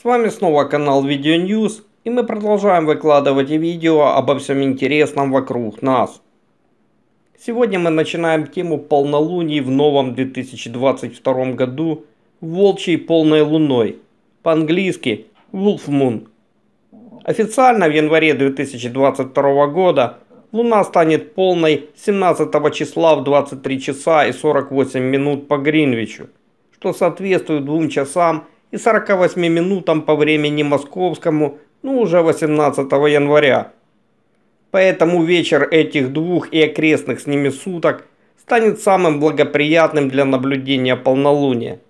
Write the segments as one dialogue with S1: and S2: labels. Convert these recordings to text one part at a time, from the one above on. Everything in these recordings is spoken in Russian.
S1: С вами снова канал Видео Ньюс и мы продолжаем выкладывать видео обо всем интересном вокруг нас. Сегодня мы начинаем тему полнолуний в новом 2022 году волчьей полной луной, по-английски Wolf Moon. Официально в январе 2022 года луна станет полной 17 числа в 23 часа и 48 минут по Гринвичу, что соответствует 2 часам и и 48 минутам по времени московскому, ну уже 18 января. Поэтому вечер этих двух и окрестных с ними суток станет самым благоприятным для наблюдения полнолуния.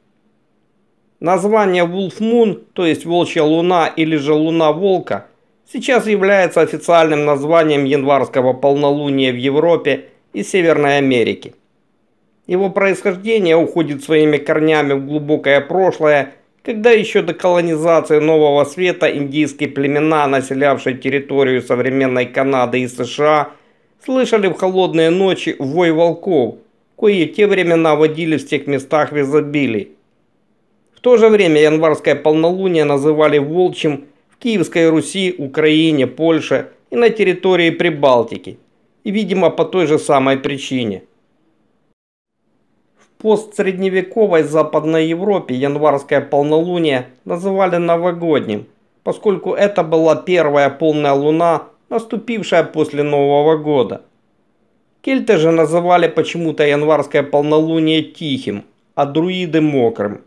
S1: Название Wolf Moon, то есть Волчья Луна или же Луна Волка, сейчас является официальным названием январского полнолуния в Европе и Северной Америке. Его происхождение уходит своими корнями в глубокое прошлое когда еще до колонизации Нового Света индийские племена, населявшие территорию современной Канады и США, слышали в холодные ночи вой волков, кои те времена водили в тех местах в изобилии. В то же время январское полнолуние называли волчьим в Киевской Руси, Украине, Польше и на территории Прибалтики. И, видимо, по той же самой причине – постсредневековой Западной Европе январское полнолуние называли новогодним, поскольку это была первая полная луна, наступившая после Нового года. Кельты же называли почему-то январское полнолуние тихим, а друиды мокрым.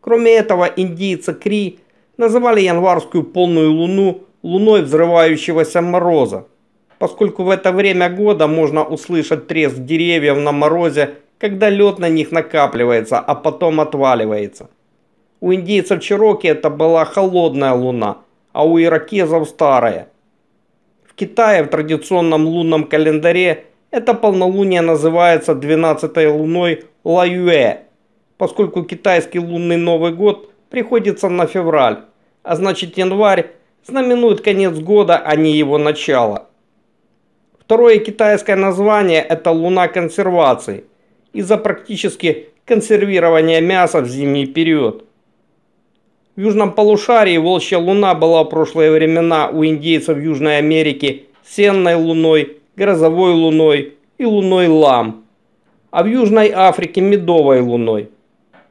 S1: Кроме этого, индийцы Кри называли январскую полную луну луной взрывающегося мороза, поскольку в это время года можно услышать треск деревьев на морозе когда лед на них накапливается, а потом отваливается. У индейцев Чироки это была холодная луна, а у иракезов старая. В Китае в традиционном лунном календаре это полнолуние называется 12-й луной Лаюэ, поскольку китайский лунный Новый год приходится на февраль, а значит январь знаменует конец года, а не его начало. Второе китайское название – это луна консервации – из-за практически консервирования мяса в зимний период. В южном полушарии волчья луна была в прошлые времена у индейцев Южной Америки сенной луной, грозовой луной и луной лам, а в Южной Африке медовой луной.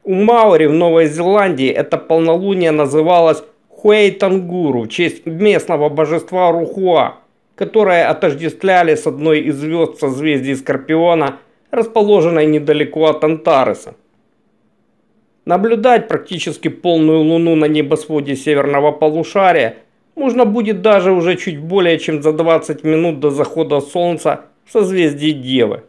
S1: У маори в Новой Зеландии это полнолуние называлось Хуэйтангуру в честь местного божества Рухуа, которое отождествляли с одной из звезд созвездий Скорпиона – расположенной недалеко от Антареса. Наблюдать практически полную луну на небосводе северного полушария можно будет даже уже чуть более чем за 20 минут до захода солнца в созвездии Девы.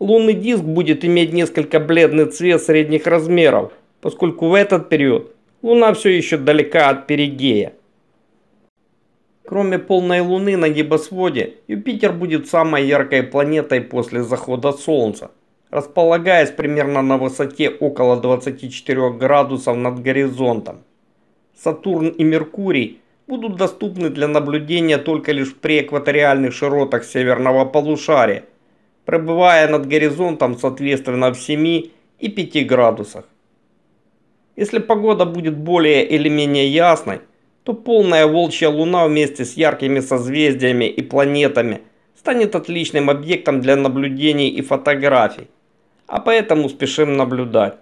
S1: Лунный диск будет иметь несколько бледный цвет средних размеров, поскольку в этот период Луна все еще далека от перигея. Кроме полной луны на небосводе, Юпитер будет самой яркой планетой после захода Солнца, располагаясь примерно на высоте около 24 градусов над горизонтом. Сатурн и Меркурий будут доступны для наблюдения только лишь при экваториальных широтах северного полушария, пребывая над горизонтом соответственно в 7 и 5 градусах. Если погода будет более или менее ясной, то полная волчья луна вместе с яркими созвездиями и планетами станет отличным объектом для наблюдений и фотографий. А поэтому спешим наблюдать.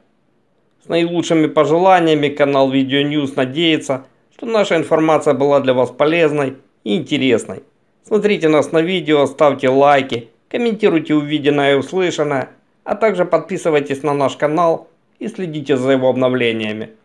S1: С наилучшими пожеланиями канал Видео Ньюс надеется, что наша информация была для вас полезной и интересной. Смотрите нас на видео, ставьте лайки, комментируйте увиденное и услышанное, а также подписывайтесь на наш канал и следите за его обновлениями.